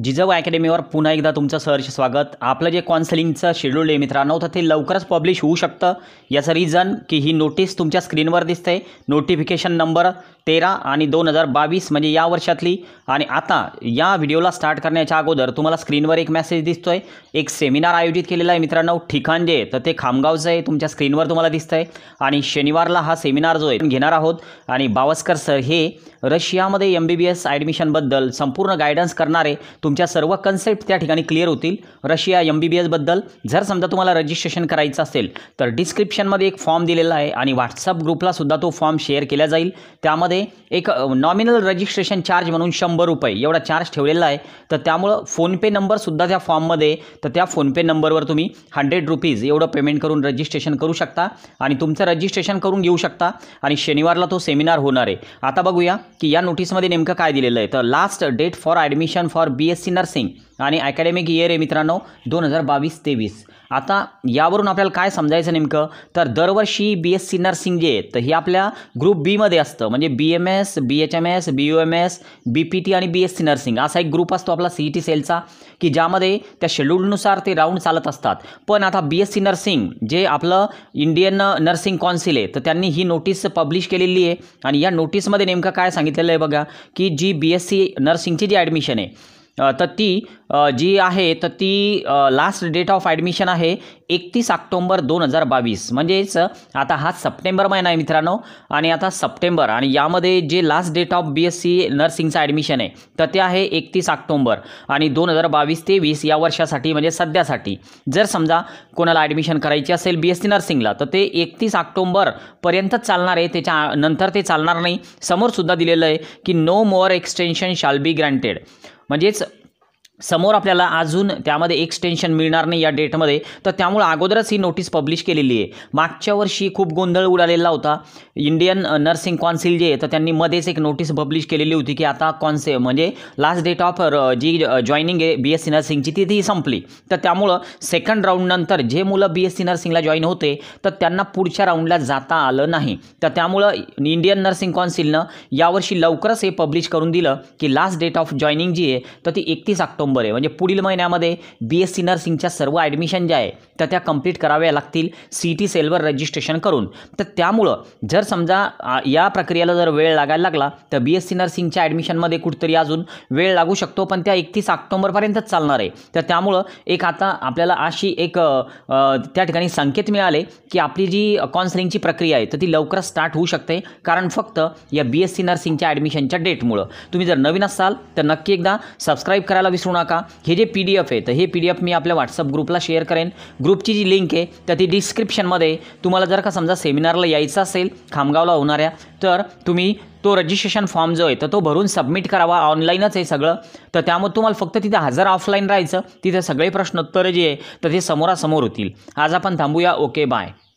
जिजाऊ अकॅडमीवर पुन्हा एकदा तुमचं सहर्ष स्वागत आपलं जे कॉन्सलिंगचं शेड्यूल आहे मित्रांनो तर ते लवकरच पब्लिश होऊ शकतं याचं रिझन की ही नोटीस तुमच्या स्क्रीनवर दिसते नोटिफिकेशन नंबर तेरा आणि दोन हजार बावीस म्हणजे या वर्षातली आणि आता या व्हिडिओला स्टार्ट करण्याच्या अगोदर तुम्हाला स्क्रीनवर एक मेसेज दिसतो आहे एक सेमिनार आयोजित केलेला आहे मित्रांनो ठिकाण जे तर ते खामगावचं आहे तुमच्या स्क्रीनवर तुम्हाला दिसतं आहे आणि शनिवारला हा सेमिनार जो आहे घेणार आहोत आणि बावस्कर सर हे रशियामध्ये एम बी बी एस ॲडमिशनबद्दल संपूर्ण गायडन्स करणारे तुमच्या सर्व कन्सेप्ट त्या ठिकाणी क्लिअर होतील रशिया एम बी बी एसबद्दल जर समजा तुम्हाला रजिस्ट्रेशन करायचं असेल तर डिस्क्रिप्शनमध्ये एक फॉर्म दिलेला आहे आणि व्हॉट्सअप ग्रुपलासुद्धा तो फॉर्म शेअर केला जाईल त्यामध्ये एक नॉमिनल रजिस्ट्रेशन चार्ज म्हणून शंभर रुपये एवढा चार्ज ठेवलेला आहे तर त्यामुळं फोनपे नंबरसुद्धा त्या फॉर्ममध्ये तर त्या फोनपे नंबरवर तुम्ही हंड्रेड रुपीज एवढं पेमेंट करून रजिस्ट्रेशन करू शकता आणि तुमचं रजिस्ट्रेशन करून घेऊ शकता आणि शनिवारला तो सेमिनार होणार आहे आता बघूया की या नोटीसमध्ये नेमकं काय दिलेलं आहे तर last date for admission for B S C nursing आणि अकॅडमिक इयर आहे मित्रांनो दोन हजार बावीस तेवीस आता यावरून आपल्याला काय समजायचं नेमकं तर दरवर्षी बी एस सी नर्सिंग जे आहे तर हे आपल्या ग्रुप बीमध्ये असतं म्हणजे B M S B H M S B U M S B P T आणि बी एस सी नर्सिंग असा एक ग्रुप असतो आपला सी ई टी सेलचा की ज्यामध्ये त्या शेड्यूलनुसार ते राऊंड चालत असतात पण आता बी एस सी नर्सिंग जे आपलं इंडियन नर्सिंग कॉन्सिल आहे तर त्यांनी ही नोटीस पब्लिश केलेली आहे आणि या नोटीसमध्ये नेमकं काय सांगितलेलं आहे बघा की जी बी एस सी नर्सिंगची जी ॲडमिशन आहे तर ती जी आहे तर ती लास्ट डेट ऑफ ॲडमिशन आहे एकतीस ऑक्टोंबर दोन हजार बावीस म्हणजेच आता हा सप्टेंबर महिना आहे मित्रांनो आणि आता सप्टेंबर आणि यामध्ये जे last date of B S C नर्सिंगचं ॲडमिशन आहे तर ते आहे एकतीस ऑक्टोंबर आणि दोन हजार बावीस तेवीस या वर्षासाठी म्हणजे सध्यासाठी जर समजा कोणाला ॲडमिशन करायची असेल बी एस सी नर्सिंगला तर ते एकतीस ऑक्टोंबरपर्यंतच चालणार आहे त्याच्या नंतर ते चालणार नाही समोरसुद्धा दिलेलं आहे की no more extension shall be granted म्हणजेच समोर आपल्याला अजून त्यामध्ये एक्सटेन्शन मिळणार नाही या डेटमध्ये तर त्यामुळे अगोदरच ही नोटीस पब्लिश केलेली आहे मागच्या वर्षी खूप गोंधळ उडालेला होता इंडियन नर्सिंग कॉन्सिल जे आहे तर त्यांनी मध्येच एक नोटीस पब्लिश केलेली होती की आता कॉन्से म्हणजे लास्ट डेट ऑफ जी जॉईनिंग आहे बी एस सी नर्सिंगची ती ती संपली तर त्यामुळं सेकंड राऊंडनंतर जे मुलं बी एस सी नर्सिंगला जॉईन होते तर त्यांना पुढच्या राऊंडला जाता आलं नाही तर त्यामुळं इंडियन नर्सिंग कॉन्सिलनं यावर्षी लवकरच हे पब्लिश करून दिलं की लास्ट डेट ऑफ जॉईनिंग जी आहे तर ती एकतीस ऑक्टोबर नोव्हेंबर आहे म्हणजे पुढील महिन्यामध्ये बी एस सी नर्सिंगच्या सर्व ॲडमिशन ज्या आहे तर त्या कंप्लीट कराव्या लागतील सी टी सेलवर रजिस्ट्रेशन करून तर त्यामुळं जर समजा या प्रक्रियेला जर वेळ लागायला लागला तर बी एस सी नर्सिंगच्या ॲडमिशनमध्ये कुठतरी अजून वेळ लागू शकतो पण त्या एकतीस ऑक्टोंबरपर्यंतच चालणार आहे तर त्यामुळं एक आता आपल्याला अशी एक त्या ठिकाणी संकेत मिळाले की आपली जी काउन्सलिंगची प्रक्रिया आहे तर ती लवकरच स्टार्ट होऊ शकते कारण फक्त या बी एस सी नर्सिंगच्या ॲडमिशनच्या डेटमुळं तुम्ही जर नवीन असाल तर नक्की एकदा सबस्क्राईब करायला विसरू विसरू नका हे जे पी डी एफ आहे तर हे पी डी एफ मी आपल्या व्हॉट्सअप ग्रुपला शेअर करेन ग्रुपची जी लिंक आहे तर ती डिस्क्रिप्शनमध्ये तुम्हाला जर का समजा सेमिनारला यायचं असेल खामगावला होणाऱ्या तर तुम्ही तो रजिस्ट्रेशन फॉर्म जो आहे तर तो भरून सबमिट करावा ऑनलाईनच आहे सगळं तर त्यामुळे तुम्हाला फक्त तिथे हजर ऑफलाईन राहायचं तिथे सगळे प्रश्नोत्तर जे आहे तर ते समोरासमोर होतील आज आपण थांबूया ओके बाय